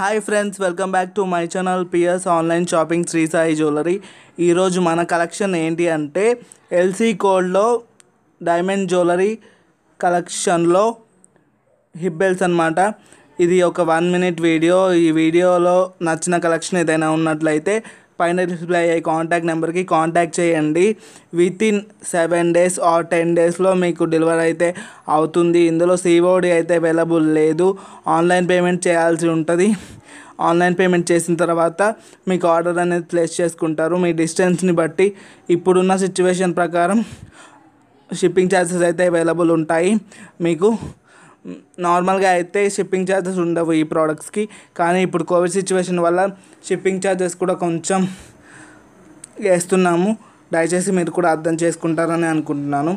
hi friends welcome back to my channel PS online shopping Sri Sai jewellery ఈరోజు మన collection ఏంటి అంటే ఎల్సీ కోడ్లో డైమండ్ జ్యువెలరీ కలెక్షన్లో హిబ్బెల్స్ అనమాట ఇది ఒక వన్ మినిట్ వీడియో ఈ వీడియోలో నచ్చిన కలెక్షన్ ఏదైనా ఉన్నట్లయితే పైన డిస్ప్లే అయ్యే కాంటాక్ట్ నెంబర్కి కాంటాక్ట్ చేయండి within seven days or ten డేస్లో మీకు డెలివరీ అయితే అవుతుంది ఇందులో సీఓడి అయితే అవైలబుల్ లేదు ఆన్లైన్ పేమెంట్ చేయాల్సి ఉంటుంది ఆన్లైన్ పేమెంట్ చేసిన తర్వాత మీకు ఆర్డర్ అనేది ప్లేస్ చేసుకుంటారు మీ డిస్టెన్స్ని బట్టి ఇప్పుడున్న సిచ్యువేషన్ ప్రకారం షిప్పింగ్ ఛార్జెస్ అయితే అవైలబుల్ ఉంటాయి మీకు నార్మల్గా అయితే షిప్పింగ్ ఛార్జెస్ ఉండవు ఈ ప్రోడక్ట్స్కి కానీ ఇప్పుడు కోవిడ్ సిచ్యువేషన్ వల్ల షిప్పింగ్ ఛార్జెస్ కూడా కొంచెం వేస్తున్నాము దయచేసి మీరు కూడా అర్థం చేసుకుంటారని అనుకుంటున్నాను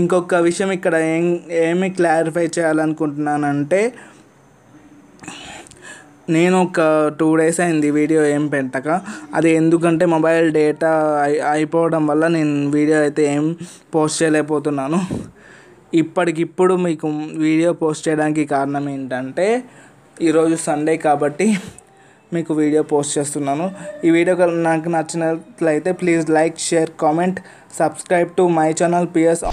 ఇంకొక విషయం ఇక్కడ ఏం ఏమి క్లారిఫై చేయాలనుకుంటున్నానంటే నేను ఒక టూ డేస్ అయింది వీడియో ఏం పెట్టక అది ఎందుకంటే మొబైల్ డేటా అయిపోవడం వల్ల నేను వీడియో అయితే ఏం పోస్ట్ చేయలేకపోతున్నాను ఇప్పటికిప్పుడు మీకు వీడియో పోస్ట్ చేయడానికి కారణం ఏంటంటే ఈరోజు సండే కాబట్టి మీకు వీడియో పోస్ట్ చేస్తున్నాను ఈ వీడియో నాకు నచ్చినట్లయితే please like share comment subscribe to my channel PS